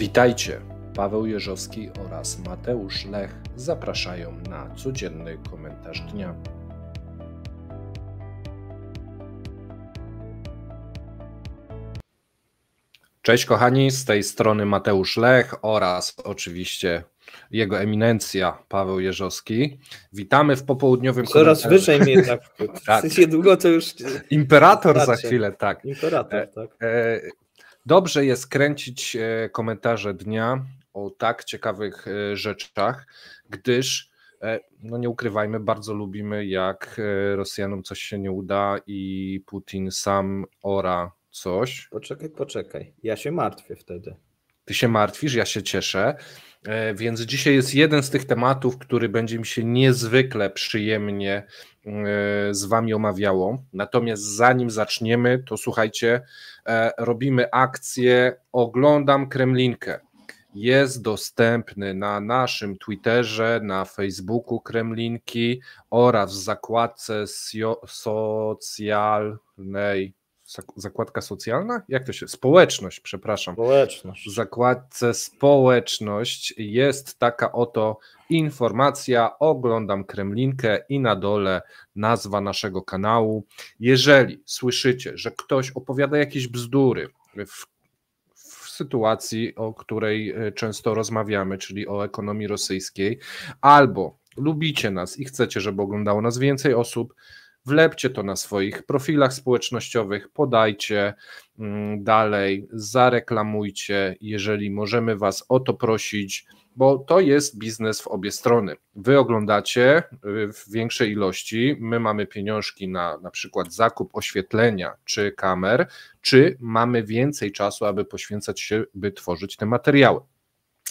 Witajcie! Paweł Jerzowski oraz Mateusz Lech zapraszają na codzienny komentarz dnia. Cześć kochani, z tej strony Mateusz Lech oraz oczywiście jego eminencja Paweł Jerzowski. Witamy w popołudniowym Coraz komentarzu. wyżej mnie jednak. tak. długo to już... Imperator za chwilę, tak. Imperator, e, tak. E, e, Dobrze jest kręcić e, komentarze dnia o tak ciekawych e, rzeczach, gdyż e, no nie ukrywajmy, bardzo lubimy, jak Rosjanom coś się nie uda i Putin sam ora coś. Poczekaj, poczekaj. Ja się martwię wtedy. Ty się martwisz, ja się cieszę. Więc dzisiaj jest jeden z tych tematów, który będzie mi się niezwykle przyjemnie E, z Wami omawiało. Natomiast zanim zaczniemy, to słuchajcie, e, robimy akcję Oglądam Kremlinkę. Jest dostępny na naszym Twitterze, na Facebooku Kremlinki oraz w zakładce socjalnej zakładka socjalna? Jak to się? Społeczność, przepraszam. Społeczność. W zakładce społeczność jest taka oto informacja. Oglądam Kremlinkę i na dole nazwa naszego kanału. Jeżeli słyszycie, że ktoś opowiada jakieś bzdury w, w sytuacji, o której e, często rozmawiamy, czyli o ekonomii rosyjskiej, albo lubicie nas i chcecie, żeby oglądało nas więcej osób, wlepcie to na swoich profilach społecznościowych, podajcie mm, dalej, zareklamujcie, jeżeli możemy Was o to prosić, bo to jest biznes w obie strony. Wy oglądacie y, w większej ilości, my mamy pieniążki na na przykład zakup oświetlenia czy kamer, czy mamy więcej czasu, aby poświęcać się, by tworzyć te materiały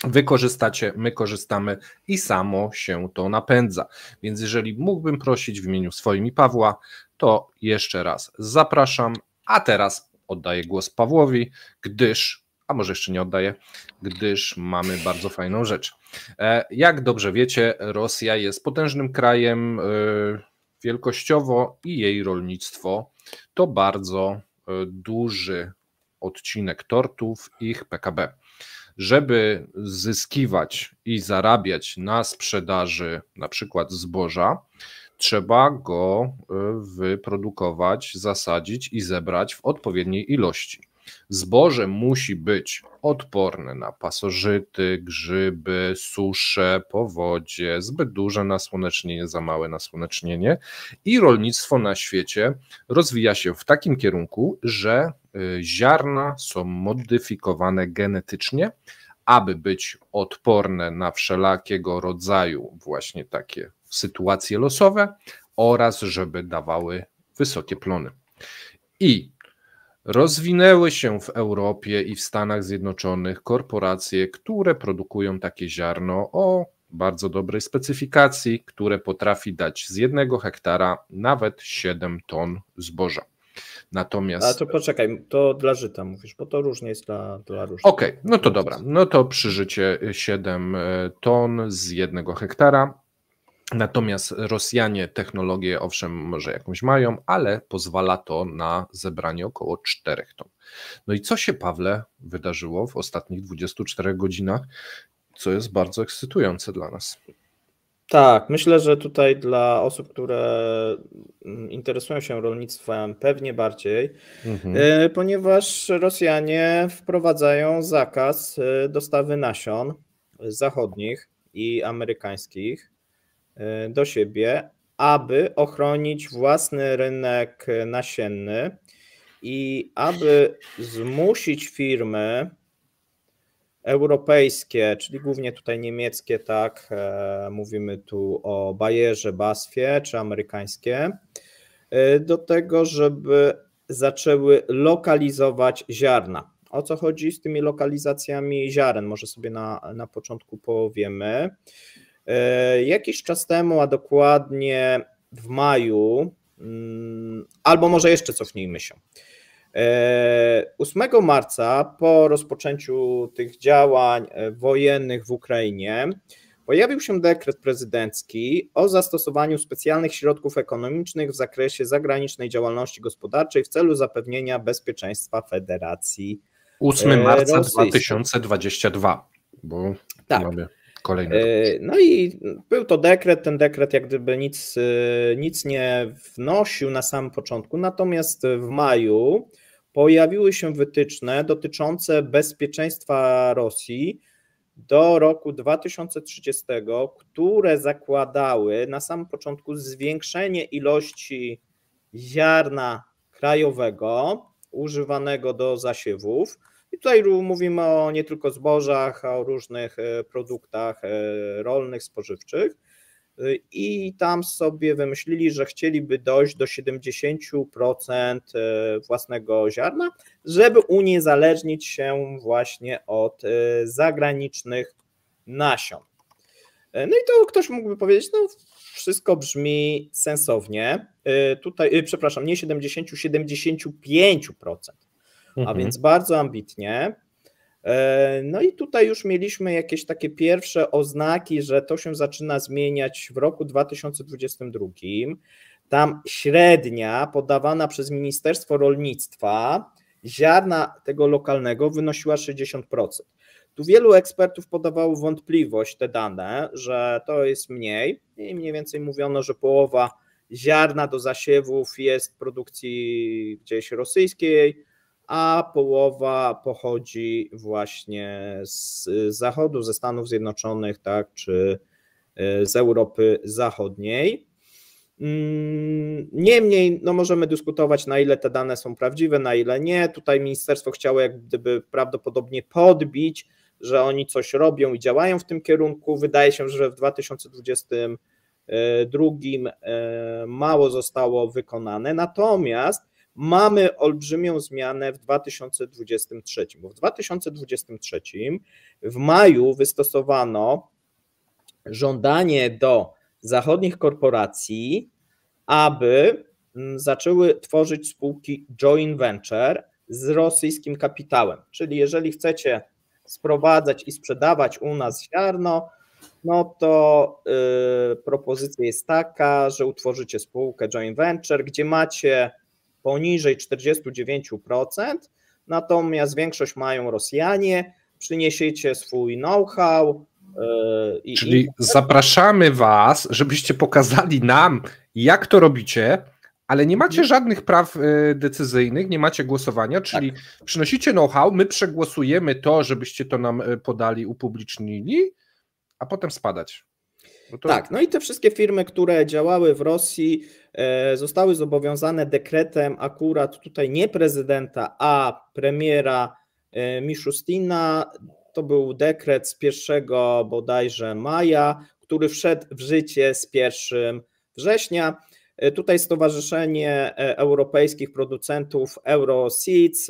wykorzystacie, my korzystamy i samo się to napędza. Więc jeżeli mógłbym prosić w imieniu swoim i Pawła, to jeszcze raz zapraszam, a teraz oddaję głos Pawłowi, gdyż, a może jeszcze nie oddaję, gdyż mamy bardzo fajną rzecz. E, jak dobrze wiecie, Rosja jest potężnym krajem e, wielkościowo i jej rolnictwo to bardzo e, duży odcinek tortów ich PKB żeby zyskiwać i zarabiać na sprzedaży na przykład zboża, trzeba go y, wyprodukować, zasadzić i zebrać w odpowiedniej ilości. Zboże musi być odporne na pasożyty, grzyby, susze, powodzie, zbyt duże nasłonecznienie, za małe nasłonecznienie i rolnictwo na świecie rozwija się w takim kierunku, że y, ziarna są modyfikowane genetycznie, aby być odporne na wszelakiego rodzaju właśnie takie sytuacje losowe oraz żeby dawały wysokie plony. I Rozwinęły się w Europie i w Stanach Zjednoczonych korporacje, które produkują takie ziarno o bardzo dobrej specyfikacji, które potrafi dać z jednego hektara nawet 7 ton zboża. Natomiast. A to poczekaj, to dla żyta mówisz, bo to różnie jest dla, dla różnych. Okej, okay, no to dobra. No to przyżycie 7 e, ton z jednego hektara Natomiast Rosjanie technologię, owszem, może jakąś mają, ale pozwala to na zebranie około 4 ton. No i co się, Pawle, wydarzyło w ostatnich 24 godzinach, co jest bardzo ekscytujące dla nas? Tak, myślę, że tutaj dla osób, które mm, interesują się rolnictwem, pewnie bardziej, mhm. E, ponieważ Rosjanie wprowadzają zakaz e, dostawy nasion e, zachodnich i amerykańskich E, do siebie, aby ochronić własny rynek nasienny i aby zmusić firmy europejskie, czyli głównie tutaj niemieckie, tak, e, mówimy tu o Bayerze, Basfie czy amerykańskie, e, do tego, żeby zaczęły lokalizować ziarna. O co chodzi z tymi lokalizacjami ziaren? Może sobie na, na początku powiemy. E, jakiś czas temu, a dokładnie w maju, mm, albo może jeszcze cofnijmy się. 8 e, marca, po rozpoczęciu tych działań e, wojennych w Ukrainie, pojawił się dekret prezydencki o zastosowaniu specjalnych środków ekonomicznych w zakresie zagranicznej działalności gospodarczej w celu zapewnienia bezpieczeństwa Federacji. 8 marca Rosyjskiej. 2022. Bo tak. Mamy... Kolejny. E, no i był to dekret. Ten dekret jak gdyby nic, e, nic nie wnosił na samym początku, natomiast w maju pojawiły się wytyczne dotyczące bezpieczeństwa Rosji do roku 2030, które zakładały na samym początku zwiększenie ilości ziarna krajowego używanego do zasiewów i tutaj mówimy o nie tylko zbożach, a o różnych e, produktach e, rolnych, spożywczych. E, I tam sobie wymyślili, że chcieliby dojść do 70% własnego ziarna, żeby uniezależnić się właśnie od zagranicznych nasion. No i to ktoś mógłby powiedzieć, no wszystko brzmi sensownie. Tutaj, przepraszam, nie 70, 75% a mhm. więc bardzo ambitnie. E, no i tutaj już mieliśmy jakieś takie pierwsze oznaki, że to się zaczyna zmieniać w roku 2022. Tam średnia podawana przez Ministerstwo Rolnictwa ziarna tego lokalnego wynosiła 60%. Tu wielu ekspertów podawało wątpliwość te dane, że to jest mniej i mniej więcej mówiono, że połowa ziarna do zasiewów jest produkcji gdzieś rosyjskiej, a połowa pochodzi właśnie z Zachodu, ze Stanów Zjednoczonych, tak, czy e, z Europy Zachodniej. Mm, niemniej no możemy dyskutować, na ile te dane są prawdziwe, na ile nie. Tutaj ministerstwo chciało jak gdyby prawdopodobnie podbić, że oni coś robią i działają w tym kierunku. Wydaje się, że w 2022 e, e, mało zostało wykonane. Natomiast mamy olbrzymią zmianę w 2023. Bo w 2023 w maju wystosowano żądanie do zachodnich korporacji, aby mm, zaczęły tworzyć spółki joint venture z rosyjskim kapitałem. Czyli jeżeli chcecie sprowadzać i sprzedawać u nas ziarno, no to yy, propozycja jest taka, że utworzycie spółkę joint venture, gdzie macie poniżej 49%, natomiast większość mają Rosjanie. Przyniesiecie swój know-how. Yy, Czyli i... zapraszamy Was, żebyście pokazali nam, jak to robicie, ale nie macie żadnych praw e, decyzyjnych, nie macie głosowania, tak. czyli tak. przynosicie know-how, my przegłosujemy to, żebyście to nam e, podali, upublicznili, a potem spadać. To... Tak, no i te wszystkie firmy, które działały w Rosji, E, zostały zobowiązane dekretem akurat tutaj nie prezydenta, a premiera e, Miszustina. To był dekret z 1 bodajże maja, który wszedł w życie z 1 września. E, tutaj Stowarzyszenie Europejskich Producentów EuroSeeds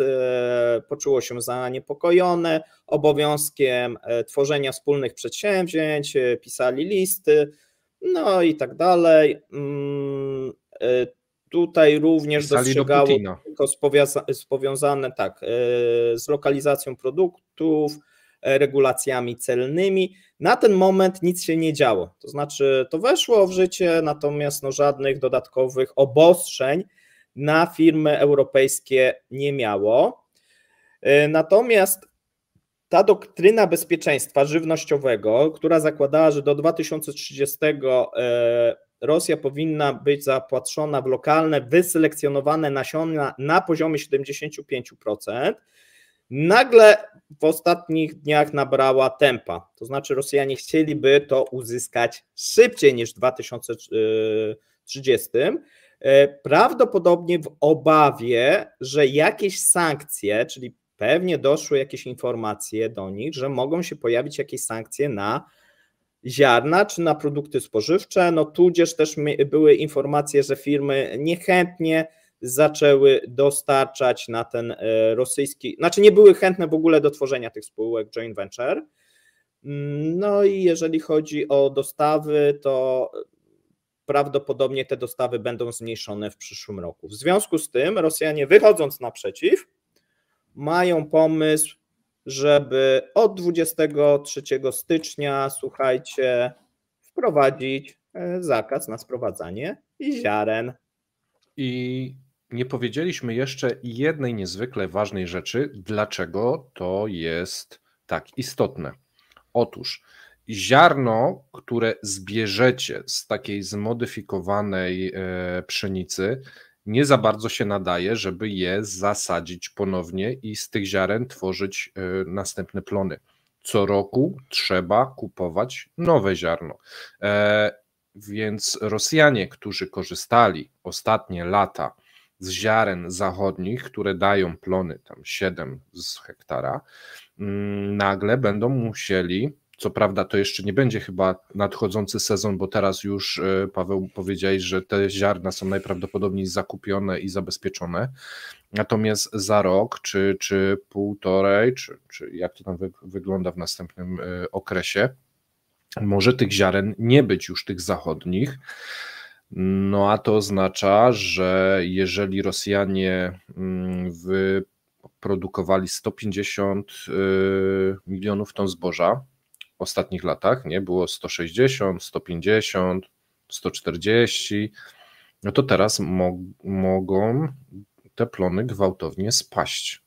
poczuło się zaniepokojone obowiązkiem tworzenia wspólnych przedsięwzięć, pisali listy, no i tak dalej. Mm, y, tutaj również dostrzegało do tylko powiązane tak, y, z lokalizacją produktów, y, regulacjami celnymi. Na ten moment nic się nie działo. To znaczy, to weszło w życie, natomiast no, żadnych dodatkowych obostrzeń na firmy europejskie nie miało. Natomiast ta doktryna bezpieczeństwa żywnościowego, która zakładała, że do 2030 e, Rosja powinna być zapłatrzona w lokalne, wyselekcjonowane nasiona na poziomie 75%, nagle w ostatnich dniach nabrała tempa. To znaczy, Rosjanie chcieliby to uzyskać szybciej niż w 2030. E, prawdopodobnie w obawie, że jakieś sankcje, czyli pewnie doszły jakieś informacje do nich, że mogą się pojawić jakieś sankcje na ziarna czy na produkty spożywcze, no tudzież też były informacje, że firmy niechętnie zaczęły dostarczać na ten e, rosyjski, znaczy nie były chętne w ogóle do tworzenia tych spółek joint venture. Mm, no i jeżeli chodzi o dostawy, to prawdopodobnie te dostawy będą zmniejszone w przyszłym roku. W związku z tym Rosjanie wychodząc naprzeciw, mają pomysł, żeby od 23 stycznia, słuchajcie, wprowadzić e, zakaz na sprowadzanie ziaren. I nie powiedzieliśmy jeszcze jednej niezwykle ważnej rzeczy, dlaczego to jest tak istotne. Otóż ziarno, które zbierzecie z takiej zmodyfikowanej e, pszenicy, nie za bardzo się nadaje, żeby je zasadzić ponownie i z tych ziaren tworzyć e, następne plony. Co roku trzeba kupować nowe ziarno. E, więc Rosjanie, którzy korzystali ostatnie lata z ziaren zachodnich, które dają plony tam 7 z hektara, mm, nagle będą musieli co prawda to jeszcze nie będzie chyba nadchodzący sezon, bo teraz już e, Paweł powiedział, że te ziarna są najprawdopodobniej zakupione i zabezpieczone. Natomiast za rok, czy, czy półtorej, czy, czy jak to tam wy, wygląda w następnym e, okresie, może tych ziaren nie być już tych zachodnich. No a to oznacza, że jeżeli Rosjanie mm, wyprodukowali 150 e, milionów ton zboża, ostatnich latach, nie? Było 160, 150, 140. No to teraz mo mogą te plony gwałtownie spaść.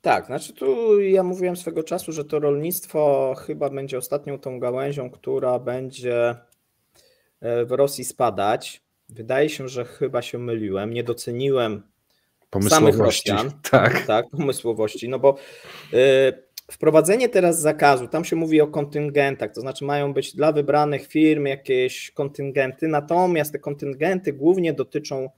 Tak, znaczy tu ja mówiłem swego czasu, że to rolnictwo chyba będzie ostatnią tą gałęzią, która będzie e, w Rosji spadać. Wydaje się, że chyba się myliłem, nie doceniłem samych Rosjan. Tak. tak, pomysłowości. No bo e, Wprowadzenie teraz zakazu, tam się mówi o kontyngentach, to znaczy mają być dla wybranych firm jakieś kontyngenty, natomiast te kontyngenty głównie dotyczą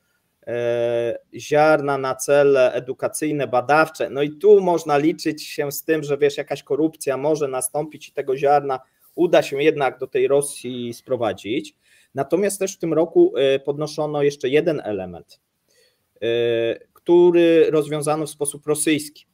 e, ziarna na cele edukacyjne, badawcze. No i tu można liczyć się z tym, że wiesz, jakaś korupcja może nastąpić i tego ziarna uda się jednak do tej Rosji sprowadzić. Natomiast też w tym roku e, podnoszono jeszcze jeden element, e, który rozwiązano w sposób rosyjski.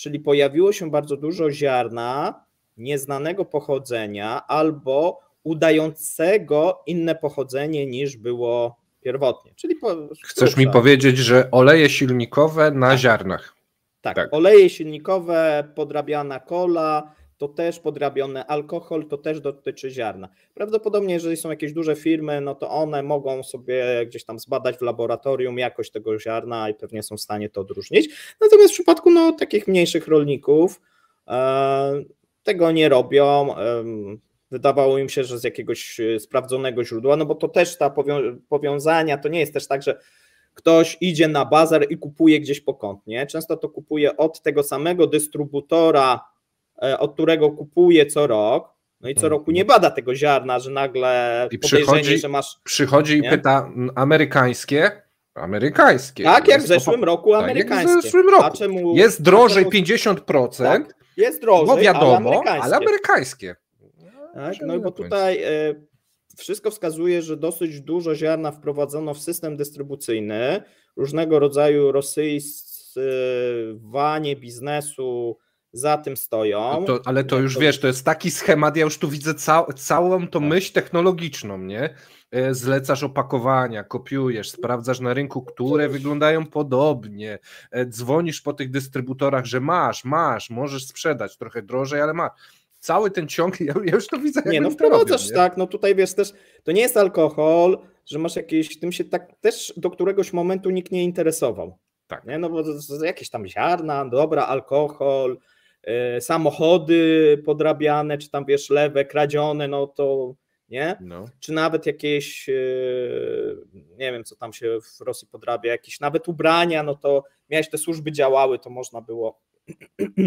Czyli pojawiło się bardzo dużo ziarna nieznanego pochodzenia albo udającego inne pochodzenie niż było pierwotnie. Czyli po, Chcesz mi tak. powiedzieć, że oleje silnikowe na tak. ziarnach. Tak. tak, oleje silnikowe, podrabiana kola, to też podrabiony alkohol, to też dotyczy ziarna. Prawdopodobnie, jeżeli są jakieś duże firmy, no to one mogą sobie gdzieś tam zbadać w laboratorium jakość tego ziarna i pewnie są w stanie to odróżnić. Natomiast w przypadku no, takich mniejszych rolników e, tego nie robią. E, wydawało im się, że z jakiegoś e, sprawdzonego źródła, no bo to też ta powią- powiązania, to nie jest też tak, że ktoś idzie na bazar i kupuje gdzieś pokątnie. Często to kupuje od tego samego dystrybutora E, od którego kupuje co rok, no i co mm. roku nie bada tego ziarna, że nagle I przychodzi, że masz. Przychodzi i pyta amerykańskie. Amerykańskie. Tak, jak w tak, zeszłym roku amerykańskie. Jak w zeszłym roku. Czemu, jest drożej czemu... 50%. Tak, jest drożej, no wiadomo, ale amerykańskie. Ale amerykańskie. Tak, no, no i bo tutaj y, wszystko wskazuje, że dosyć dużo ziarna wprowadzono w system dystrybucyjny, różnego rodzaju rosyjskie wanie biznesu, za tym stoją. To, ale to już wiesz, to jest taki schemat, ja już tu widzę całą tą tak. myśl technologiczną, nie? E, zlecasz opakowania, kopiujesz, sprawdzasz na rynku, no które wyglądają podobnie, e, dzwonisz po tych dystrybutorach, że masz, masz, możesz sprzedać trochę drożej, ale masz. Cały ten ciąg, ja, już to widzę. Nie, no wprowadzasz, robię, tak, no tutaj wiesz też, to nie jest alkohol, że masz jakieś, tym się tak też do któregoś momentu nikt nie interesował. Tak. Nie? No bo jakieś tam ziarna, dobra, alkohol, E, samochody podrabiane, czy tam wiesz, lewe, kradzione, no to nie? No. Czy nawet jakieś, e, nie wiem, co tam się w Rosji podrabia, jakieś nawet ubrania, no to miałeś te służby działały, to można było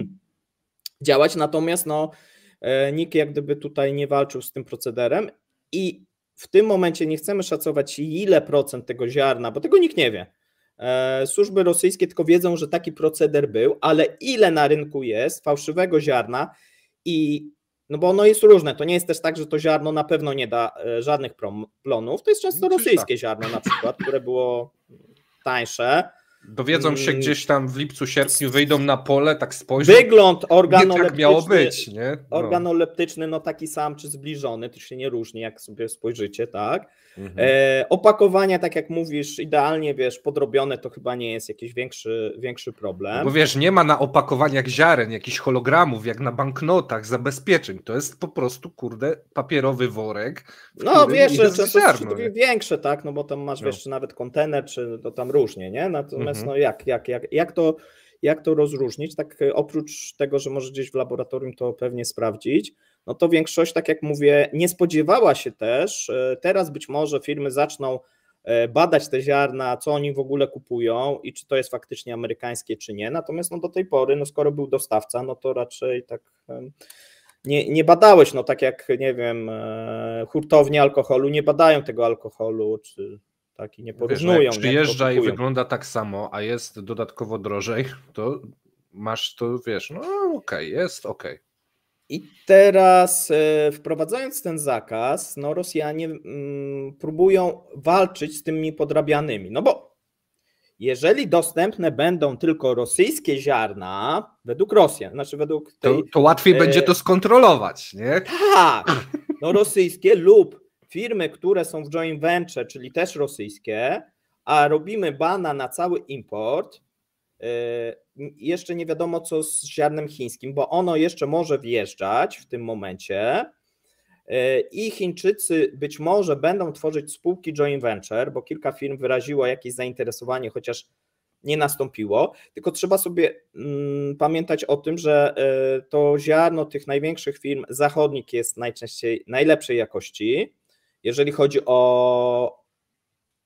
działać, natomiast no e, nikt jak gdyby tutaj nie walczył z tym procederem i w tym momencie nie chcemy szacować ile procent tego ziarna, bo tego nikt nie wie. E, służby rosyjskie tylko wiedzą, że taki proceder był, ale ile na rynku jest fałszywego ziarna i no bo ono jest różne, to nie jest też tak, że to ziarno na pewno nie da e, żadnych plonów, to jest często no, rosyjskie tak. ziarno na przykład, które było tańsze. Dowiedzą się mm. gdzieś tam w lipcu, sierpniu, wyjdą na pole, tak spojrzą. Wygląd organoleptyczny. Nie tak miało być, nie? No. Organoleptyczny, no taki sam czy zbliżony, to się nie różni, jak sobie spojrzycie, tak? Mhm. E, opakowania, tak jak mówisz, idealnie wiesz, podrobione to chyba nie jest jakiś większy, większy problem. Bo wiesz, nie ma na opakowaniach ziaren, jakichś hologramów, jak na banknotach, zabezpieczeń. To jest po prostu, kurde, papierowy worek. No wiesz, to jest większe, tak, no bo tam masz, no. wiesz, czy nawet kontener, czy to tam różnie, nie? Natomiast mhm. no jak, jak, jak, jak to jak to rozróżnić? Tak e, oprócz tego, że może gdzieś w laboratorium to pewnie sprawdzić, no to większość, tak jak mówię, nie spodziewała się też. E, teraz być może firmy zaczną e, badać te ziarna, co oni w ogóle kupują i czy to jest faktycznie amerykańskie, czy nie. Natomiast no, do tej pory, no, skoro był dostawca, no to raczej tak nie, nie badałeś, no tak jak, nie wiem, e, hurtownie alkoholu nie badają tego alkoholu, czy tak i nie no porównują. Wiesz, przyjeżdża nie, i wygląda tak samo, a jest dodatkowo drożej, to masz to, wiesz, no okej, okay, jest okej. Okay. I teraz e, wprowadzając ten zakaz, no Rosjanie mm, próbują walczyć z tymi podrabianymi. No bo jeżeli dostępne będą tylko rosyjskie ziarna, według Rosjan, znaczy według tej, to, to łatwiej e... będzie to skontrolować, nie? Tak, no rosyjskie lub firmy, które są w joint venture, czyli też rosyjskie, a robimy bana na cały import, Yy, jeszcze nie wiadomo, co z ziarnem chińskim, bo ono jeszcze może wjeżdżać w tym momencie. Yy, I Chińczycy być może będą tworzyć spółki joint venture, bo kilka firm wyraziło jakieś zainteresowanie, chociaż nie nastąpiło. Tylko trzeba sobie mm, pamiętać o tym, że yy, to ziarno tych największych firm zachodnich jest najczęściej najlepszej jakości, jeżeli chodzi o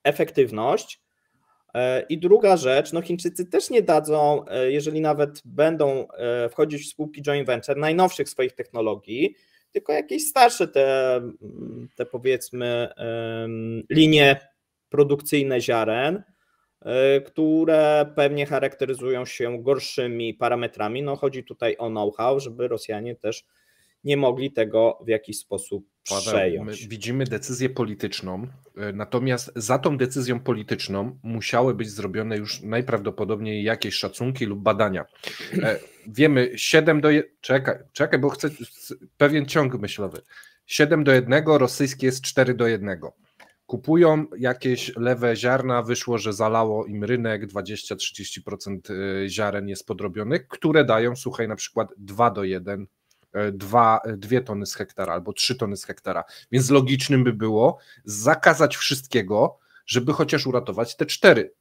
efektywność. E, I druga rzecz, no Chińczycy też nie dadzą, e, jeżeli nawet będą e, wchodzić w spółki joint venture najnowszych swoich technologii, tylko jakieś starsze te, mm, te powiedzmy linie produkcyjne ziaren, które pewnie charakteryzują się gorszymi parametrami. No chodzi tutaj o know-how, żeby Rosjanie też nie mogli tego w jakiś sposób przejąć. widzimy decyzję polityczną, e, natomiast za tą decyzją polityczną musiały być zrobione już najprawdopodobniej jakieś szacunki lub badania. E, wiemy 7 do 1, czekaj, czekaj, bo chcę pewien ciąg myślowy. 7 do 1, rosyjski jest 4 do 1 kupują jakieś lewe ziarna, wyszło, że zalało im rynek, 20-30% e, ziaren jest podrobionych, które dają, słuchaj, na przykład 2 do 1 E, dwa, e, dwie tony z hektara albo trzy tony z hektara. Więc logicznym by było zakazać wszystkiego, żeby chociaż uratować te cztery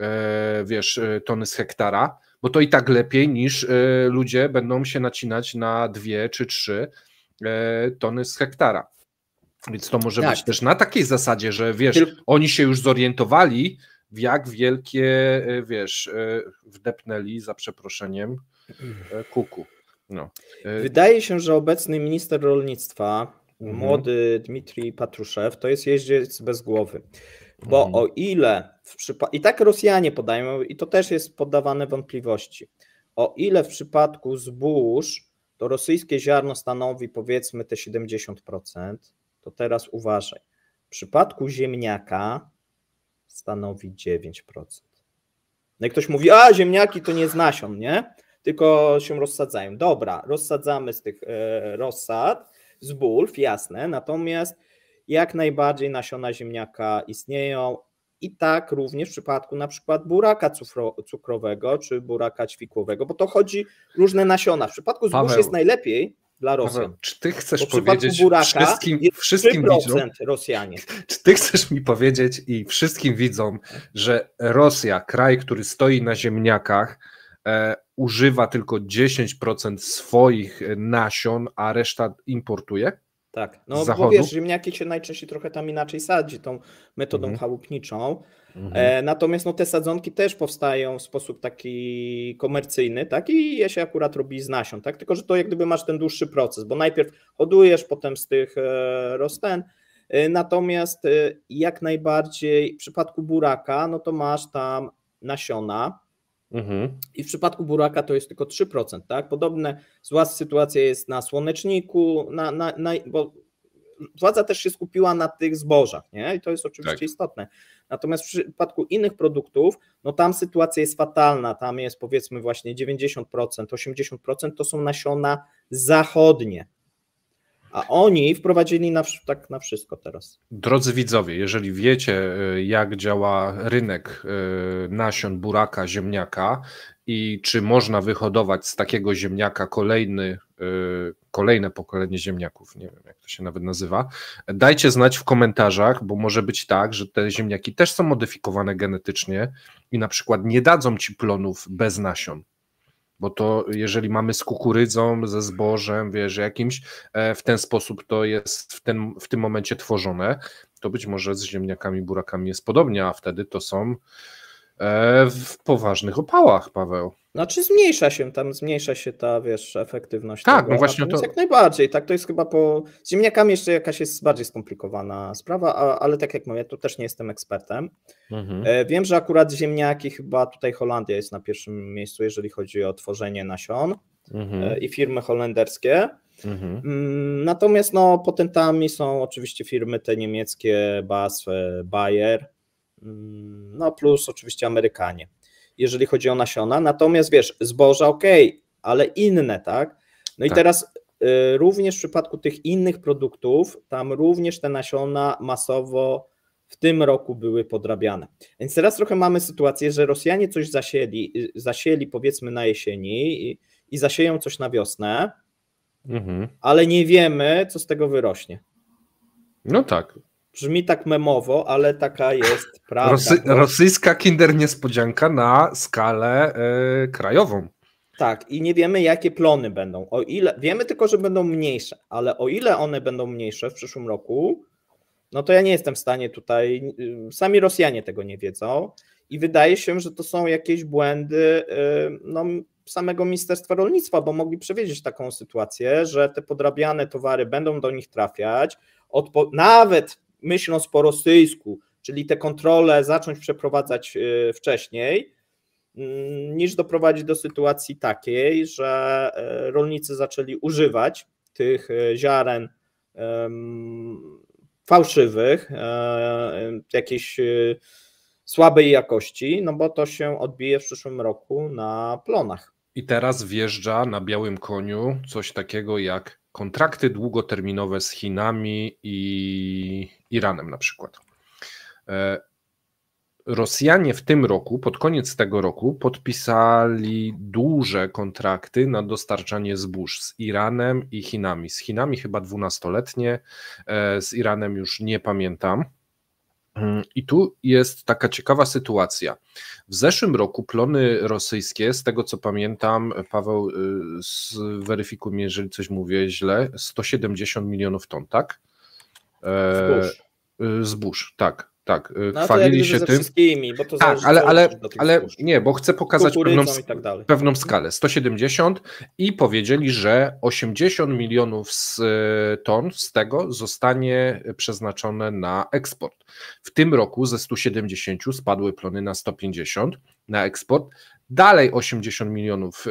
e, wiesz, tony z hektara, bo to i tak lepiej niż ludzie będą się nacinać na dwie czy trzy tony z hektara. Więc to może tak. być też na takiej zasadzie, że wiesz, oni się już zorientowali, w jak wielkie, wiesz, wdepnęli za przeproszeniem kuku. No. Y, Wydaje się, że obecny minister rolnictwa, mhm. młody Dmitrij Patruszew, to jest jeździec bez głowy. Bo mhm. o ile w przypadku, i tak Rosjanie podają, i to też jest poddawane wątpliwości, o ile w przypadku zbóż to rosyjskie ziarno stanowi powiedzmy te 70%, to teraz uważaj. W przypadku ziemniaka stanowi 9%. No i ktoś mówi, a ziemniaki to nie z nasion, nie? tylko się rozsadzają. Dobra, rozsadzamy z tych e, rozsad, z bulw, jasne, natomiast jak najbardziej nasiona ziemniaka istnieją i tak również w przypadku na przykład buraka cukrowego czy buraka ćwikłowego, bo to chodzi różne nasiona. W przypadku zbóż jest najlepiej, dla Rosjan. Paweł, czy ty chcesz powiedzieć buraka wszystkim, wszystkim widzom, Rosjanie. Czy ty chcesz mi powiedzieć i wszystkim widzom, że Rosja, kraj, który stoi na ziemniakach, e, używa tylko 10% swoich nasion, a reszta importuje? Tak, no bo wiesz, ziemniaki się najczęściej trochę tam inaczej sadzi, tą metodą mhm. chałupniczą. Mhm. E, natomiast no, te sadzonki też powstają w sposób taki komercyjny, tak? I je się akurat robi z nasion, tak? Tylko, że to jak gdyby masz ten dłuższy proces, bo najpierw hodujesz, potem z tych e, rosten. E, natomiast e, jak najbardziej w przypadku buraka, no to masz tam nasiona, Mhm. I w przypadku buraka to jest tylko 3%, tak? Podobne zła sytuacja jest na słoneczniku, na, na, na, bo władza też się skupiła na tych zbożach, nie? I to jest oczywiście tak. istotne. Natomiast w przypadku innych produktów, no tam sytuacja jest fatalna, tam jest powiedzmy właśnie 90%, 80% to są nasiona zachodnie, a oni wprowadzili na, tak na wszystko teraz. Drodzy widzowie, jeżeli wiecie, y, jak działa rynek y, nasion buraka, ziemniaka i czy można wyhodować z takiego ziemniaka kolejny, y, kolejne pokolenie ziemniaków, nie wiem jak to się nawet nazywa, dajcie znać w komentarzach, bo może być tak, że te ziemniaki też są modyfikowane genetycznie i na przykład nie dadzą ci plonów bez nasion. Bo to, jeżeli mamy z kukurydzą, ze zbożem, wiesz, jakimś, e, w ten sposób to jest w, ten, w tym momencie tworzone, to być może z ziemniakami, burakami jest podobnie, a wtedy to są E, w poważnych opałach, Paweł. Znaczy zmniejsza się tam, zmniejsza się ta, wiesz, efektywność. Tak, no tego. no właśnie to. Jak najbardziej, tak, to jest chyba po. Z ziemniakami jeszcze jakaś jest bardziej skomplikowana sprawa, a, ale tak jak mówię, tu też nie jestem ekspertem. Mhm. E, wiem, że akurat ziemniaki chyba tutaj Holandia jest na pierwszym miejscu, jeżeli chodzi o tworzenie nasion mhm. E, i firmy holenderskie. Mhm. Mm, natomiast no, potentami są oczywiście firmy te niemieckie, BAS, Bayer Mm, no plus oczywiście Amerykanie, jeżeli chodzi o nasiona. Natomiast wiesz, zboża ok, ale inne, tak? No tak. i teraz y, również w przypadku tych innych produktów, tam również te nasiona masowo w tym roku były podrabiane. Więc teraz trochę mamy sytuację, że Rosjanie coś zasieli, y, zasieli powiedzmy na jesieni i, i zasieją coś na wiosnę, mhm. ale nie wiemy, co z tego wyrośnie. No tak, Brzmi tak memowo, ale taka jest prawda. Rosy, no. rosyjska kinder niespodzianka na skalę y, krajową. Tak, i nie wiemy, jakie plony będą. O ile wiemy tylko, że będą mniejsze, ale o ile one będą mniejsze w przyszłym roku, no to ja nie jestem w stanie tutaj. Y, sami Rosjanie tego nie wiedzą. I wydaje się, że to są jakieś błędy y, no, samego Ministerstwa Rolnictwa, bo mogli przewidzieć taką sytuację, że te podrabiane towary będą do nich trafiać. Odpo nawet myśląc po rosyjsku, czyli te kontrole zacząć przeprowadzać e, wcześniej, mm, niż doprowadzić do sytuacji takiej, że e, rolnicy zaczęli używać tych e, ziaren fałszywych, jakiejś słabej jakości, no bo to się odbije w przyszłym roku na plonach. I teraz wjeżdża na białym koniu coś takiego jak kontrakty długoterminowe z Chinami i Iranem na przykład. E, Rosjanie w tym roku, pod koniec tego roku, podpisali duże kontrakty na dostarczanie zbóż z Iranem i Chinami. Z Chinami chyba dwunastoletnie, e, z Iranem już nie pamiętam. Mm, I tu jest taka ciekawa sytuacja. W zeszłym roku plony rosyjskie, z tego co pamiętam, Paweł, y, zweryfikuj mnie, jeżeli coś mówię źle, 170 milionów ton, tak? Zbóż. E, e, zbóż, tak. Tak, e, no, chwalili się tym. Wszystkimi, bo to tak, ale, ale, ale nie, bo chcę pokazać pewną, tak pewną skalę. 170 i powiedzieli, że 80 milionów z ton z tego zostanie przeznaczone na eksport. W tym roku ze 170 spadły plony na 150 na eksport, dalej 80 milionów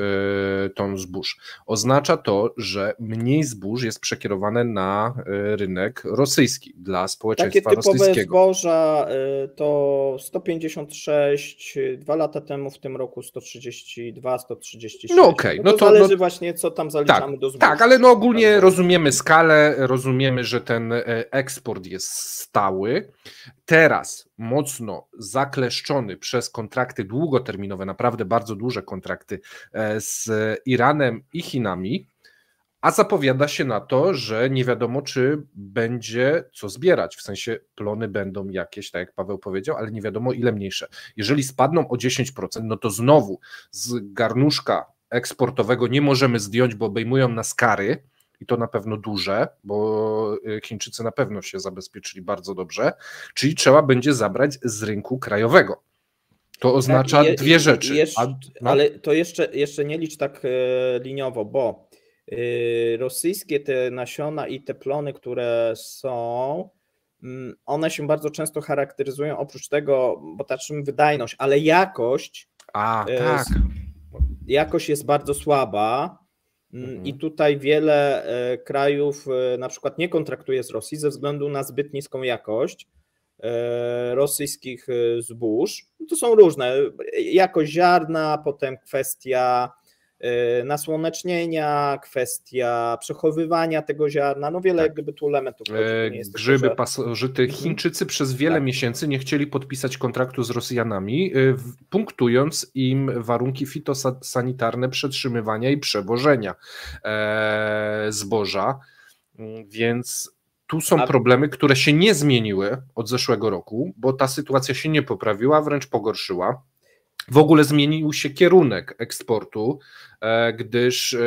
e, ton zbóż. Oznacza to, że mniej zbóż jest przekierowane na e, rynek rosyjski dla społeczeństwa Takie rosyjskiego. Takie typowe zboża e, to 156 dwa lata temu, w tym roku 132, 136. No okej. Okay. No, no to zależy no, właśnie co tam zaliczamy tak, do zbóż. Tak, ale no ogólnie rozumiemy skalę, rozumiemy, że ten eksport jest stały. Teraz mocno zakleszczony przez kontrakty długoterminowe, długoterminowe, naprawdę bardzo duże kontrakty e, z Iranem i Chinami, a zapowiada się na to, że nie wiadomo, czy będzie co zbierać. W sensie plony będą jakieś, tak jak Paweł powiedział, ale nie wiadomo ile mniejsze. Jeżeli spadną o 10%, no to znowu z garnuszka eksportowego nie możemy zdjąć, bo obejmują nas kary i to na pewno duże, bo e, Chińczycy na pewno się zabezpieczyli bardzo dobrze, czyli trzeba będzie zabrać z rynku krajowego. To tak, oznacza tak, dwie rzeczy. no. Ale to jeszcze, jeszcze nie licz tak e, liniowo, bo e, rosyjskie te nasiona i te plony, które są, m, mm, one się bardzo często charakteryzują oprócz tego, bo ta wydajność, ale jakość. A, e, tak. Jakość jest bardzo słaba. Mm, mhm. I tutaj wiele e, krajów e, na przykład nie kontraktuje z Rosji ze względu na zbyt niską jakość E, rosyjskich e, zbóż. No to są różne, jakość ziarna, potem kwestia e, nasłonecznienia, kwestia przechowywania tego ziarna, no wiele tak. gdyby tu elementów. E, grzyby, to, że... pasożyty. Mhm. Chińczycy przez wiele tak. miesięcy nie chcieli podpisać kontraktu z Rosjanami, punktując im warunki fitosanitarne przetrzymywania i przewożenia zboża, mm, więc tu są problemy, które się nie zmieniły od zeszłego roku, bo ta sytuacja się nie poprawiła, wręcz pogorszyła. W ogóle zmienił się kierunek eksportu, e, gdyż e,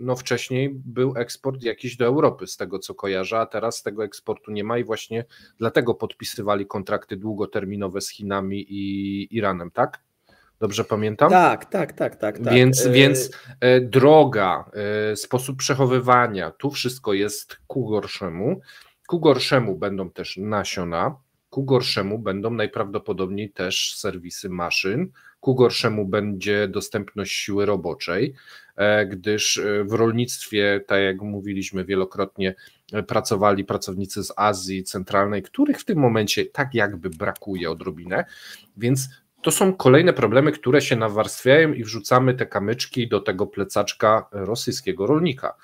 no wcześniej był eksport jakiś do Europy, z tego co kojarzę, a teraz tego eksportu nie ma i właśnie dlatego podpisywali kontrakty długoterminowe z Chinami i Iranem, tak? Dobrze pamiętam? Tak, tak, tak, tak. tak. Więc, yy... więc e, droga, e, sposób przechowywania, tu wszystko jest ku gorszemu. Ku gorszemu będą też nasiona, ku gorszemu będą najprawdopodobniej też serwisy maszyn, ku gorszemu będzie dostępność siły roboczej, gdyż w rolnictwie, tak jak mówiliśmy wielokrotnie, pracowali pracownicy z Azji Centralnej, których w tym momencie tak jakby brakuje odrobinę, więc to są kolejne problemy, które się nawarstwiają i wrzucamy te kamyczki do tego plecaczka rosyjskiego rolnika.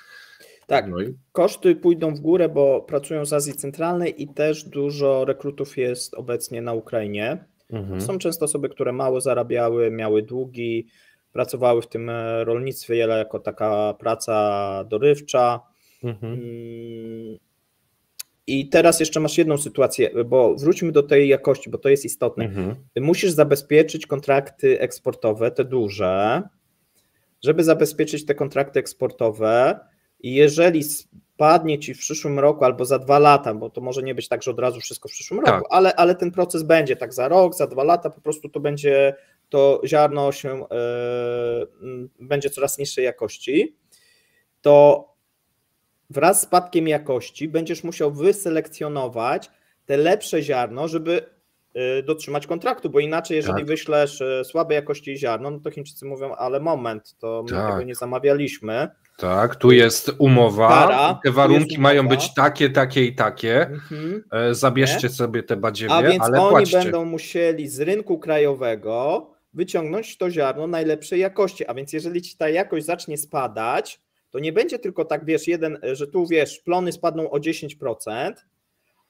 Tak, no i... koszty pójdą w górę, bo pracują z Azji Centralnej i też dużo rekrutów jest obecnie na Ukrainie. Mhm. Są często osoby, które mało zarabiały, miały długi, pracowały w tym e, rolnictwie jako taka praca dorywcza. Mhm. Mm, i teraz jeszcze masz jedną sytuację, bo wróćmy do tej jakości, bo to jest istotne. Mhm. Musisz zabezpieczyć kontrakty eksportowe, te duże. Żeby zabezpieczyć te kontrakty eksportowe, i jeżeli spadnie ci w przyszłym roku albo za dwa lata, bo to może nie być tak, że od razu wszystko w przyszłym tak. roku, ale, ale ten proces będzie tak za rok, za dwa lata, po prostu to będzie to ziarno się, yy, będzie coraz niższej jakości, to wraz z spadkiem jakości będziesz musiał wyselekcjonować te lepsze ziarno, żeby y, dotrzymać kontraktu, bo inaczej, jeżeli tak. wyślesz y, słabej jakości ziarno, no to Chińczycy mówią, ale moment, to my tak. tego nie zamawialiśmy. Tak, tu jest umowa, Para, te warunki umowa. mają być takie, takie i takie, mhm. E, zabierzcie nie? sobie te badziewie, A więc ale oni płaćcie. będą musieli z rynku krajowego wyciągnąć to ziarno najlepszej jakości, a więc jeżeli ci ta jakość zacznie spadać, to nie będzie tylko tak, wiesz, jeden, e, że tu wiesz, plony spadną o 10%,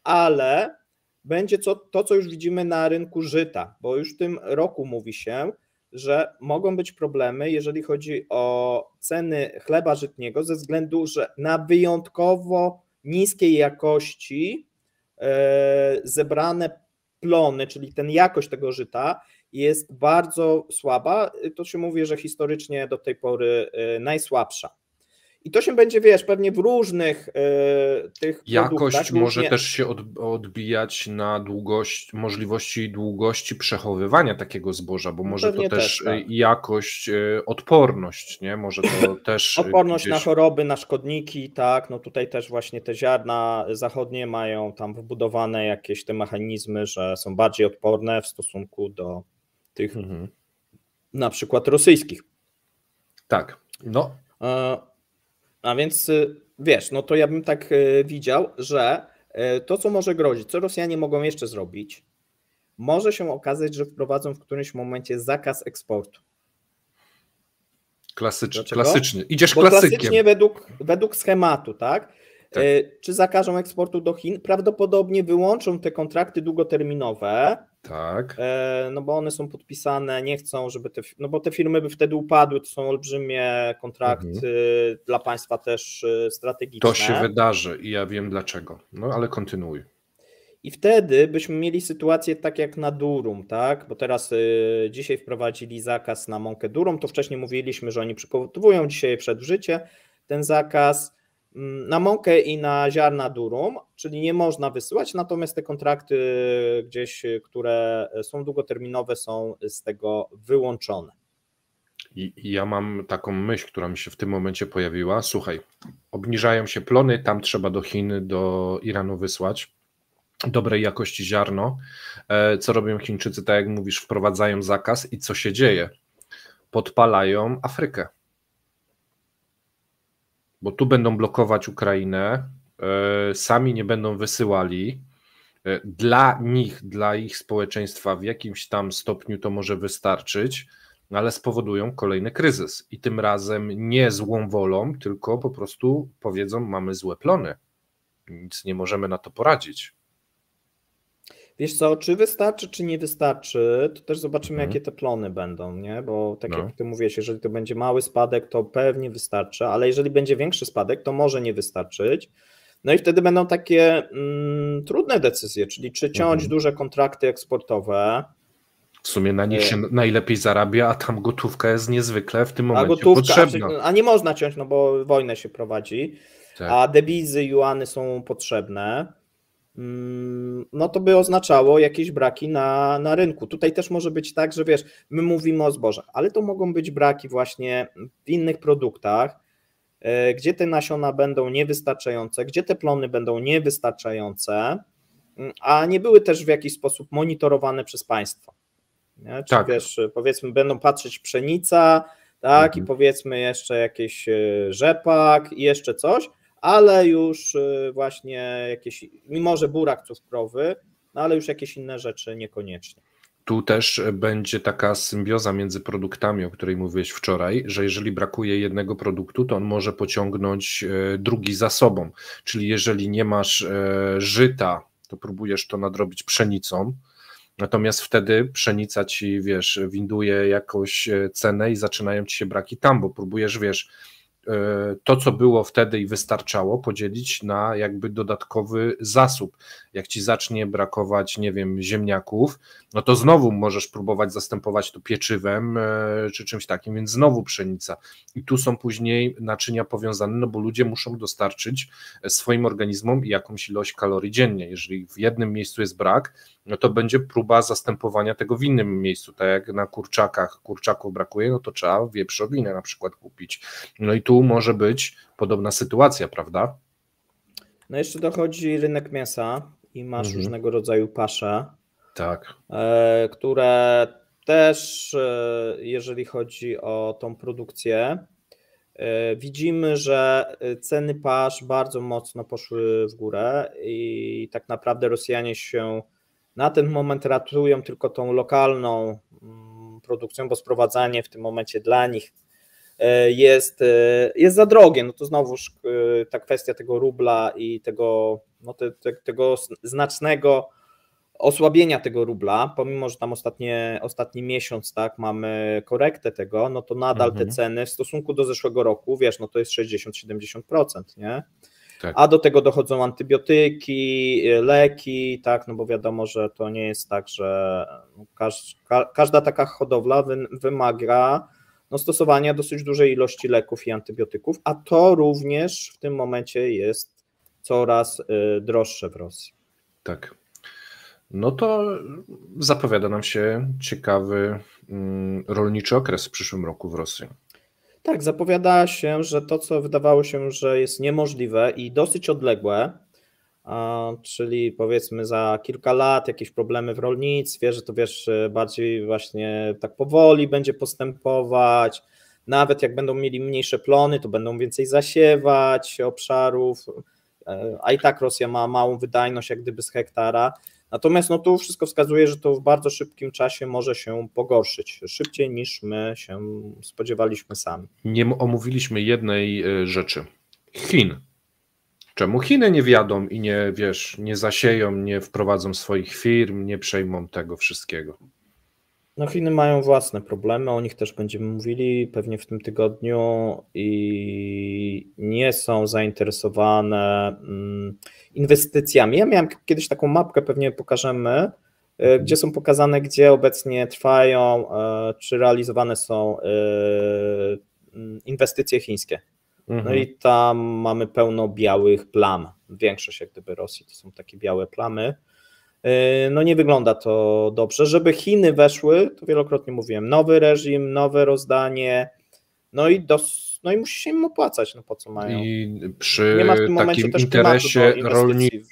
ale będzie to, co już widzimy na rynku żyta, bo już w tym roku mówi się, że mogą być problemy, jeżeli chodzi o ceny chleba żytniego, ze względu że na wyjątkowo niskiej jakości e, zebrane plony, czyli ten jakość tego żyta jest bardzo słaba. To się mówi, że historycznie do tej pory e, najsłabsza. I to się będzie, wiesz, pewnie w różnych y, tych. Jakość może nie... też się od, odbijać na długość, możliwości długości przechowywania takiego zboża, bo no może pewnie to też, tak. E, jakość, y, odporność, nie? Może to też. odporność gdzieś... na choroby, na szkodniki, tak. No tutaj też właśnie te ziarna zachodnie mają tam wbudowane jakieś te mechanizmy, że są bardziej odporne w stosunku do tych mhm. na przykład rosyjskich. Tak. No. Y a więc y, wiesz, no to ja bym tak y, widział, że y, to, co może grozić, co Rosjanie mogą jeszcze zrobić, może się okazać, że wprowadzą w którymś momencie zakaz eksportu. Klasyczny. klasycznie. Idziesz Bo klasykiem. Klasycznie według, według schematu, tak? tak? Czy zakażą eksportu do Chin? Prawdopodobnie wyłączą te kontrakty długoterminowe, tak. E, no bo one są podpisane, nie chcą, żeby te, no bo te firmy by wtedy upadły, to są olbrzymie kontrakty mhm. dla państwa też y, strategiczne. To się wydarzy i ja wiem dlaczego, no ale kontynuuj. I wtedy byśmy mieli sytuację tak jak na Durum, tak? Bo teraz y, dzisiaj wprowadzili zakaz na mąkę Durum, to wcześniej mówiliśmy, że oni przygotowują dzisiaj przed w życie ten zakaz na mąkę i na ziarna durum, czyli nie można wysyłać, natomiast te kontrakty gdzieś, które są długoterminowe, są z tego wyłączone. I, ja mam taką myśl, która mi się w tym momencie pojawiła. Słuchaj, obniżają się plony, tam trzeba do Chin, do Iranu wysłać dobrej jakości ziarno. E, co robią Chińczycy, tak jak mówisz, wprowadzają zakaz i co się dzieje? Podpalają Afrykę bo tu będą blokować Ukrainę, e, sami nie będą wysyłali. E, dla nich, dla ich społeczeństwa w jakimś tam stopniu to może wystarczyć, no ale spowodują kolejny kryzys. I tym razem nie złą wolą, tylko po prostu powiedzą: Mamy złe plony, nic nie możemy na to poradzić. Wiesz co, czy wystarczy, czy nie wystarczy, to też zobaczymy, mhm. jakie te plony będą, nie? Bo tak no. jak ty mówiłeś, jeżeli to będzie mały spadek, to pewnie wystarczy, ale jeżeli będzie większy spadek, to może nie wystarczyć. No i wtedy będą takie mm, trudne decyzje, czyli czy ciąć mhm. duże kontrakty eksportowe, w sumie na nich e, się najlepiej zarabia, a tam gotówka jest niezwykle w tym momencie a gotówka, potrzebna. A nie można ciąć, no bo wojnę się prowadzi, tak. a debizy, juany są potrzebne. Mm, no to by oznaczało jakieś braki na, na rynku. Tutaj też może być tak, że wiesz, my mówimy o zbożach, ale to mogą być braki właśnie w innych produktach, e, gdzie te nasiona będą niewystarczające, gdzie te plony będą niewystarczające, mm, a nie były też w jakiś sposób monitorowane przez państwo. Nie? Czy tak. wiesz, powiedzmy, będą patrzeć pszenica, tak, mhm. i powiedzmy jeszcze jakiś e, rzepak i jeszcze coś, ale już y, właśnie jakieś, mimo że burak cukrowy, no ale już jakieś inne rzeczy niekoniecznie. Tu też będzie taka symbioza między produktami, o której mówiłeś wczoraj, że jeżeli brakuje jednego produktu, to on może pociągnąć e, drugi za sobą. Czyli jeżeli nie masz e, żyta, to próbujesz to nadrobić pszenicą, Natomiast wtedy pszenica ci, wiesz, winduje jakąś e, cenę i zaczynają ci się braki tam, bo próbujesz, wiesz, Y, to, co było wtedy i wystarczało, podzielić na jakby dodatkowy zasób. Jak ci zacznie brakować, nie wiem, ziemniaków, no to znowu możesz próbować zastępować to pieczywem y, czy czymś takim, więc znowu pszenica. I tu są później naczynia powiązane, no bo ludzie muszą dostarczyć swoim organizmom jakąś ilość kalorii dziennie. Jeżeli w jednym miejscu jest brak, no to będzie próba zastępowania tego w innym miejscu, tak jak na kurczakach kurczaków brakuje, no to trzeba wieprzowinę na przykład kupić. No i tu może być podobna sytuacja, prawda? No jeszcze dochodzi rynek mięsa i masz mhm. różnego rodzaju pasze, tak. E, które też, e, jeżeli chodzi o tą produkcję, e, widzimy, że ceny pasz bardzo mocno poszły w górę i tak naprawdę Rosjanie się na ten moment ratują tylko tą lokalną mm, produkcją, bo sprowadzanie w tym momencie dla nich e, jest, e, jest za drogie. No to znowuż e, ta kwestia tego rubla i tego, no te, te, tego znacznego osłabienia tego rubla, pomimo, że tam ostatnie, ostatni miesiąc tak, mamy korektę tego, no to nadal mhm. te ceny w stosunku do zeszłego roku, wiesz, no to jest 60-70%, nie? Tak. A do tego dochodzą antybiotyki, leki, tak, no bo wiadomo, że to nie jest tak, że każda taka hodowla wymaga no, stosowania dosyć dużej ilości leków i antybiotyków, a to również w tym momencie jest coraz y, droższe w Rosji. Tak. No to zapowiada nam się ciekawy mm, rolniczy okres w przyszłym roku w Rosji. Tak, zapowiada się, że to, co wydawało się, że jest niemożliwe i dosyć odległe, czyli powiedzmy za kilka lat jakieś problemy w rolnictwie, że to wiesz, bardziej właśnie tak powoli będzie postępować. Nawet jak będą mieli mniejsze plony, to będą więcej zasiewać obszarów, e, a i tak Rosja ma małą wydajność jak gdyby z hektara. Natomiast no, tu wszystko wskazuje, że to w bardzo szybkim czasie może się pogorszyć, szybciej niż my się spodziewaliśmy sami. Nie omówiliśmy jednej e, rzeczy. Chin. Czemu Chiny nie wiadą i nie, wiesz, nie zasieją, nie wprowadzą swoich firm, nie przejmą tego wszystkiego? No Chiny mają własne problemy, o nich też będziemy mówili pewnie w tym tygodniu i nie są zainteresowane mm, inwestycjami. Ja miałem kiedyś taką mapkę, pewnie pokażemy, y, gdzie są pokazane, gdzie obecnie trwają y, czy realizowane są y, mm, inwestycje chińskie. Mhm. No i mhm. tam mamy pełno białych plam. Większość jak gdyby Rosji to są takie białe plamy. E, no nie wygląda to dobrze. Żeby Chiny weszły, to wielokrotnie mówiłem, nowy reżim, nowe rozdanie, no i dos no i musi się im opłacać, no po co mają. I przy nie ma w tym takim interesie rolniczym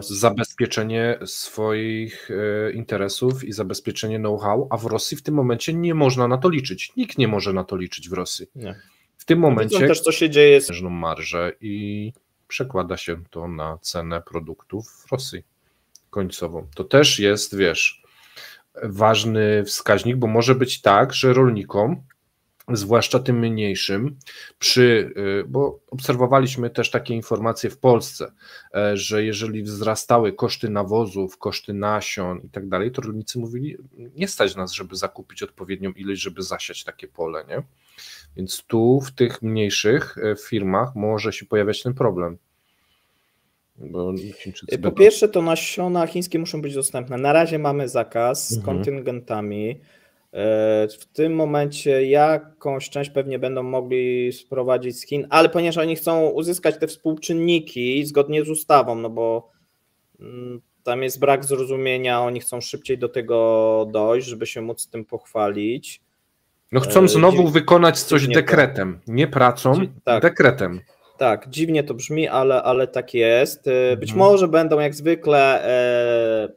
zabezpieczenie swoich e, interesów i zabezpieczenie know-how, a w Rosji w tym momencie nie można na to liczyć. Nikt nie może na to liczyć w Rosji. Nie. W tym no momencie no też co się dzieje z marżę i przekłada się to na cenę produktów w Rosji końcową. To też jest, wiesz, ważny wskaźnik, bo może być tak, że rolnikom, zwłaszcza tym mniejszym, przy, y, bo obserwowaliśmy też takie informacje w Polsce, e, że jeżeli wzrastały koszty nawozów, koszty nasion i tak dalej, to rolnicy mówili, nie stać nas, żeby zakupić odpowiednią ilość, żeby zasiać takie pole, nie? Więc tu w tych mniejszych e, firmach może się pojawiać ten problem. Bo y, po pierwsze, to nasiona chińskie muszą być dostępne. Na razie mamy zakaz z mhm. kontyngentami. Y, w tym momencie jakąś część pewnie będą mogli sprowadzić z Chin, ale ponieważ oni chcą uzyskać te współczynniki zgodnie z ustawą, no bo mm, tam jest brak zrozumienia, oni chcą szybciej do tego dojść, żeby się móc tym pochwalić. No chcą y, znowu wykonać coś dekretem, nie pracą, tak. dekretem. Tak, dziwnie to brzmi, ale, ale tak jest. E, być mhm. może będą jak zwykle e,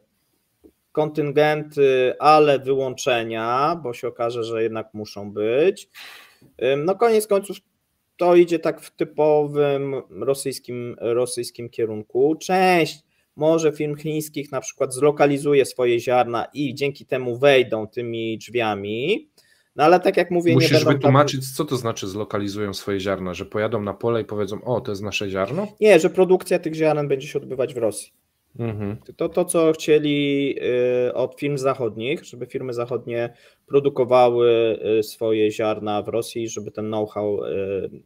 kontyngenty, ale wyłączenia, bo się okaże, że jednak muszą być. E, no koniec końców to idzie tak w typowym rosyjskim, rosyjskim kierunku. Część może firm chińskich na przykład zlokalizuje swoje ziarna i dzięki temu wejdą tymi drzwiami. No ale tak jak mówię, Musisz nie będą wytłumaczyć, co to znaczy zlokalizują swoje ziarna, że pojadą na pole i powiedzą, o, to jest nasze ziarno? Nie, że produkcja tych ziaren będzie się odbywać w Rosji. Mhm. To, to, co chcieli y, od firm zachodnich, żeby firmy zachodnie produkowały y, swoje ziarna w Rosji, żeby ten know-how y,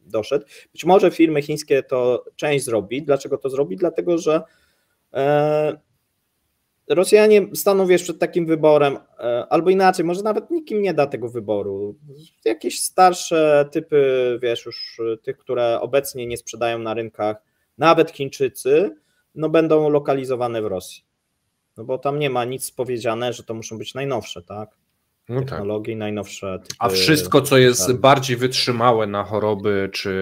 doszedł. Być może firmy chińskie to część zrobi. Dlaczego to zrobi? Dlatego, że Rosjanie staną wiesz przed takim wyborem, e, albo inaczej, może nawet nikim nie da tego wyboru. Jakieś starsze typy, wiesz, już e, tych, które obecnie nie sprzedają na rynkach, nawet Chińczycy, no będą lokalizowane w Rosji. No bo tam nie ma nic powiedziane, że to muszą być najnowsze, tak? No tak. Technologie tak. najnowsze. Typy, A wszystko, co jest tak. bardziej wytrzymałe na choroby, czy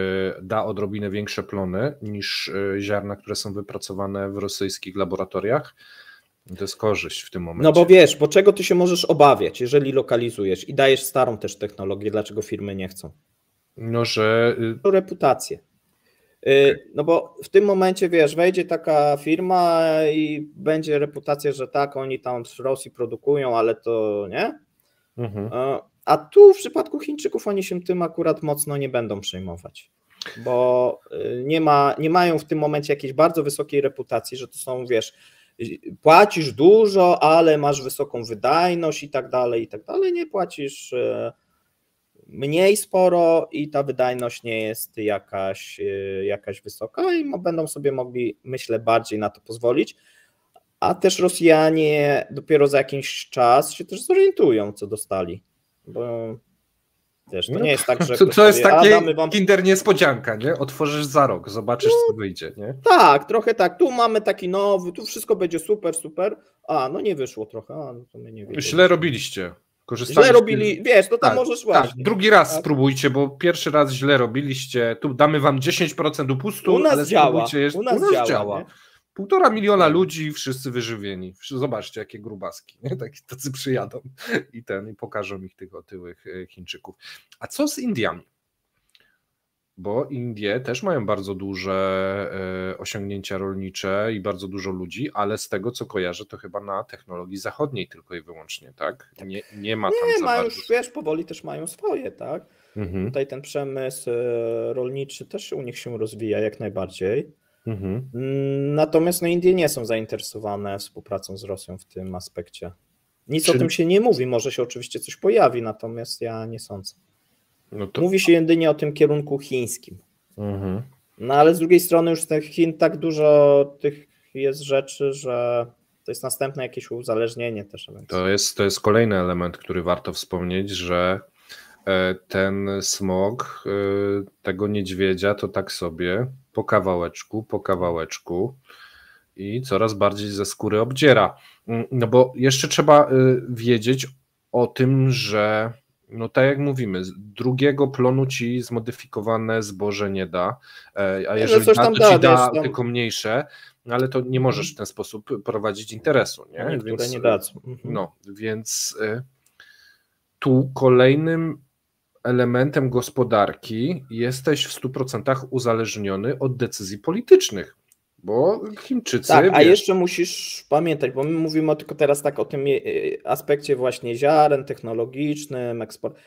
da odrobinę większe plony niż e, ziarna, które są wypracowane w rosyjskich laboratoriach, to jest korzyść w tym momencie. No bo wiesz, bo czego ty się możesz obawiać, jeżeli lokalizujesz i dajesz starą też technologię, dlaczego firmy nie chcą? No, że. Y, to reputację. Y, okay. No bo w tym momencie, wiesz, wejdzie taka firma i będzie reputacja, że tak, oni tam z Rosji produkują, ale to nie. Mhm. E, a tu w przypadku Chińczyków oni się tym akurat mocno nie będą przejmować, bo y, nie, ma, nie mają w tym momencie jakiejś bardzo wysokiej reputacji, że to są, wiesz, płacisz dużo, ale masz wysoką wydajność i tak dalej, i tak dalej. Nie płacisz e, mniej sporo i ta wydajność nie jest jakaś, e, jakaś wysoka i będą sobie mogli, myślę, bardziej na to pozwolić. A też Rosjanie dopiero za jakiś czas się też zorientują, co dostali. Bo Wiesz, to no. nie jest tak, że. To, to jest takie wam... Kinder niespodzianka, nie? Otworzysz za rok, zobaczysz, no, co wyjdzie. Nie? Tak, trochę tak. Tu mamy taki nowy, tu wszystko będzie super, super. A, no nie wyszło trochę, a no to my nie wiemy Źle robiliście. źle robili, wiesz, no to tam tak, możesz tak. właśnie. Tak, drugi raz tak. spróbujcie, bo pierwszy raz źle robiliście. Tu damy wam 10% upustu, u nas ale działa. Jeszcze, u nas, u nas działa. działa. Półtora miliona ludzi, wszyscy wyżywieni. Zobaczcie, jakie grubaski. Nie? Taki, tacy przyjadą i ten i pokażą ich tych otyłych e, Chińczyków. A co z Indiami? Bo Indie też mają bardzo duże e, osiągnięcia rolnicze i bardzo dużo ludzi, ale z tego co kojarzę, to chyba na technologii zachodniej tylko i wyłącznie, tak? tak. Nie, nie ma tam nie, za już bardzo... wiesz, powoli też mają swoje, tak? Mhm. Tutaj ten przemysł e, rolniczy też u nich się rozwija jak najbardziej. Mhm. Mm, natomiast no, Indie nie są zainteresowane współpracą z Rosją w tym aspekcie. Nic Czy... o tym się nie mówi, może się oczywiście coś pojawi, natomiast ja nie sądzę. No to... Mówi się jedynie o tym kierunku chińskim. Mhm. No ale z drugiej strony już tych Chin tak dużo tych jest rzeczy, że to jest następne jakieś uzależnienie też. To jest, to jest kolejny element, który warto wspomnieć, że e, ten smog e, tego niedźwiedzia to tak sobie po kawałeczku, po kawałeczku i coraz bardziej ze skóry obdziera. Mm, no bo jeszcze trzeba y, wiedzieć o tym, że no tak jak mówimy, drugiego plonu ci zmodyfikowane zboże nie da, e, a no jeżeli no, da, to ci da no. tylko mniejsze, no ale to nie możesz w ten sposób prowadzić interesu. Nie? więc, nie y, dadzą. Mhm. No, więc y, tu kolejnym elementem gospodarki jesteś w 100% uzależniony od decyzji politycznych. Bo Chińczycy. Tak, wiesz... a jeszcze musisz pamiętać, bo my mówimy tylko teraz tak o tym e, aspekcie właśnie ziaren technologicznym, eksport.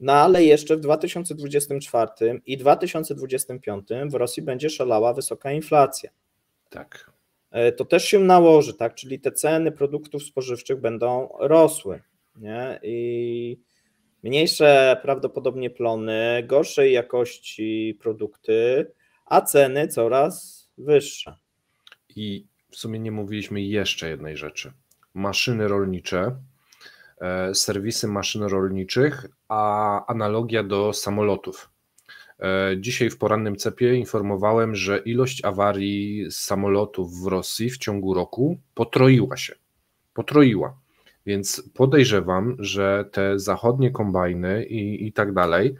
No ale jeszcze w 2024 i 2025 w Rosji będzie szalała wysoka inflacja. Tak. E, to też się nałoży, tak? Czyli te ceny produktów spożywczych będą rosły. Nie? I Mniejsze prawdopodobnie plony, gorszej jakości produkty, a ceny coraz wyższe. I w sumie nie mówiliśmy jeszcze jednej rzeczy. Maszyny rolnicze, e, serwisy maszyn rolniczych, a analogia do samolotów. E, dzisiaj w porannym cepie informowałem, że ilość awarii samolotów w Rosji w ciągu roku potroiła się. Potroiła. Więc podejrzewam, że te zachodnie kombajny i, i tak dalej,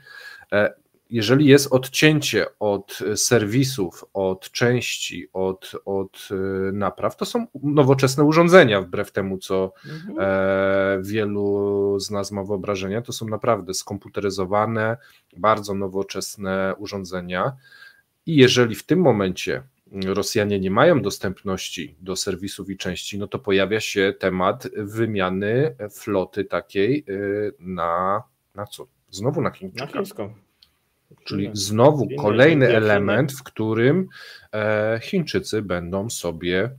e, jeżeli jest odcięcie od serwisów, od części, od, od e, napraw, to są nowoczesne urządzenia, wbrew temu, co mhm. E, wielu z nas ma wyobrażenia. To są naprawdę skomputeryzowane, bardzo nowoczesne urządzenia. I jeżeli w tym momencie Rosjanie nie mają dostępności do serwisów i części, no to pojawia się temat wymiany floty takiej y, na, na co? Znowu na Chińczyka. Na chińską. Czyli znowu kolejny element, w którym e, Chińczycy będą sobie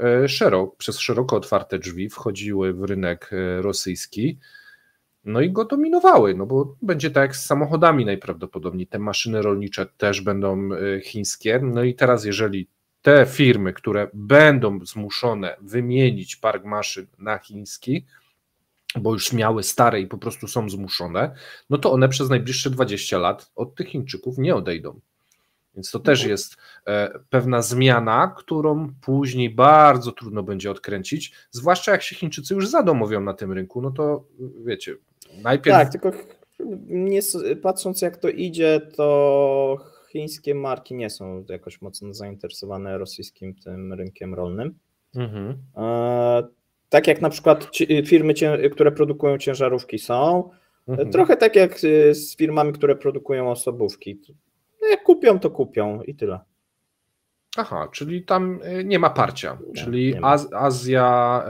e, szerok, przez szeroko otwarte drzwi wchodziły w rynek e, rosyjski no i go dominowały, no bo będzie tak jak z samochodami najprawdopodobniej. Te maszyny rolnicze też będą y, chińskie. No i teraz, jeżeli te firmy, które będą zmuszone wymienić park maszyn na chiński, bo już miały stare i po prostu są zmuszone, no to one przez najbliższe 20 lat od tych Chińczyków nie odejdą. Więc to też mhm. jest e, pewna zmiana, którą później bardzo trudno będzie odkręcić, zwłaszcza jak się Chińczycy już zadomowią na tym rynku, no to y, wiecie, Najpierw... Tak, tylko nie, patrząc jak to idzie, to chińskie marki nie są jakoś mocno zainteresowane rosyjskim tym rynkiem rolnym. Mhm. E, tak jak na przykład firmy, które produkują ciężarówki są. Mhm. Trochę tak jak e, z firmami, które produkują osobówki. Jak kupią, to kupią i tyle. Aha, czyli tam y, nie ma parcia, nie, czyli nie ma. Az Azja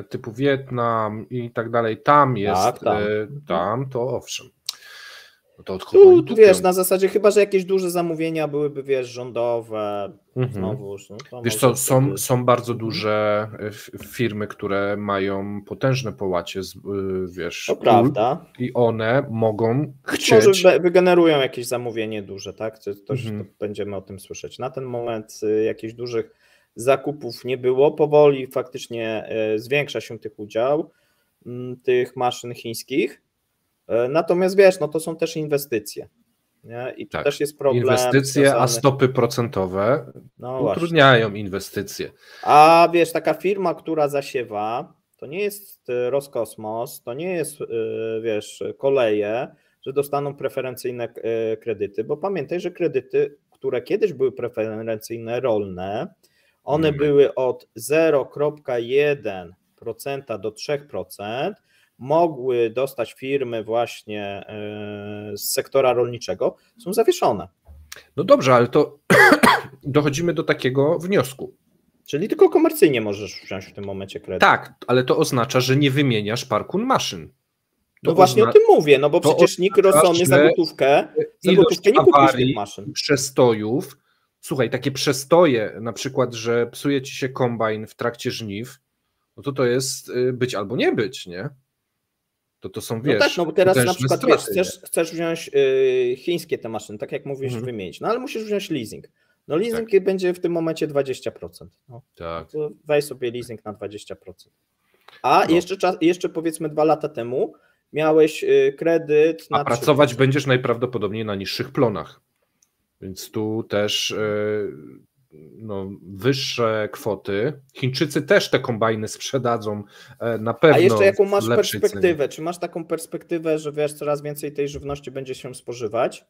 e, typu Wietnam i tak dalej, tam jest, tak, tam. E, mhm. tam to owszem. No to tu, tu wiesz, na zasadzie chyba, że jakieś duże zamówienia byłyby, wiesz, rządowe, mhm. znowuż. No, wiesz co, są, są bardzo mhm. duże e, firmy, które mają potężne połacie, z, e, wiesz, to prawda. i one mogą chcieć... Może wygenerują jakieś zamówienie duże, tak? To, to, mhm. to będziemy o tym słyszeć. Na ten moment y, jakichś dużych zakupów nie było, powoli faktycznie e, zwiększa się tych udział mm, tych maszyn chińskich, E, natomiast wiesz, no to są też inwestycje. Nie? I to tak. też jest problem. Inwestycje, związany... a stopy procentowe no utrudniają właśnie. inwestycje. A wiesz, taka firma, która zasiewa, to nie jest e, Roskosmos, to nie jest, e, wiesz, koleje, że dostaną preferencyjne kredyty, bo pamiętaj, że kredyty, które kiedyś były preferencyjne rolne, one hmm. były od 0,1% do 3%, mogły dostać firmy właśnie e, z sektora rolniczego, są zawieszone. No dobrze, ale to dochodzimy do takiego wniosku. Czyli tylko komercyjnie możesz wziąć w tym momencie kredyt. Tak, ale to oznacza, że nie wymieniasz parku maszyn. To no właśnie o tym mówię, no bo przecież nikt rozsądny za gotówkę, za gotówkę nie kupisz tych maszyn. przestojów, słuchaj, takie przestoje, na przykład, że psuje ci się kombajn w trakcie żniw, no to to jest y, być albo nie być, nie? to to są, no wiesz... No tak, no bo teraz na przykład, wiesz, chcesz, chcesz wziąć y, chińskie te maszyny, tak jak mówisz, mhm. wymienić, no ale musisz wziąć leasing. No leasing tak. będzie w tym momencie 20%. No. Tak. No weź sobie leasing na 20%. A no. jeszcze, czas, jeszcze powiedzmy dwa lata temu miałeś y, kredyt A pracować 3%. będziesz najprawdopodobniej na niższych plonach. Więc tu też y, no, wyższe kwoty. Chińczycy też te kombajny sprzedadzą e, na pewno. A jeszcze jaką masz perspektywę? Cenie. Czy masz taką perspektywę, że wiesz, coraz więcej tej żywności będzie się spożywać?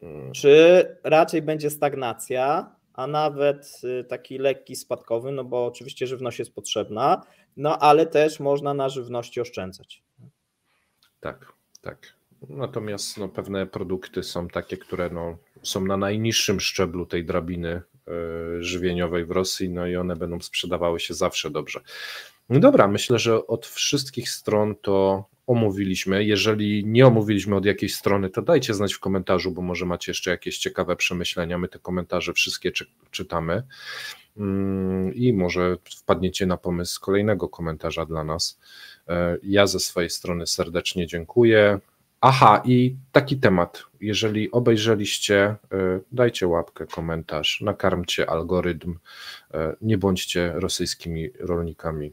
Hmm. Czy raczej będzie stagnacja, a nawet y, taki lekki spadkowy, no bo oczywiście żywność jest potrzebna, no ale też można na żywności oszczędzać. Tak, tak. Natomiast no, pewne produkty są takie, które no, są na najniższym szczeblu tej drabiny E, żywieniowej w Rosji, no i one będą sprzedawały się zawsze dobrze. No dobra, myślę, że od wszystkich stron to omówiliśmy. Jeżeli nie omówiliśmy od jakiejś strony, to dajcie znać w komentarzu, bo może macie jeszcze jakieś ciekawe przemyślenia. My te komentarze wszystkie czy, czytamy mm, i może wpadniecie na pomysł kolejnego komentarza dla nas. E, ja ze swojej strony serdecznie dziękuję. Aha, i taki temat. Jeżeli obejrzeliście, y, dajcie łapkę, komentarz, nakarmcie algorytm. Y, nie bądźcie rosyjskimi rolnikami.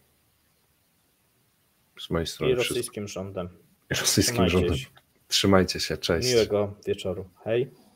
Z mojej strony. I rosyjskim wszystko. rządem. I rosyjskim Trzymajcie rządem. Się. Trzymajcie się, cześć. Miłego wieczoru. Hej.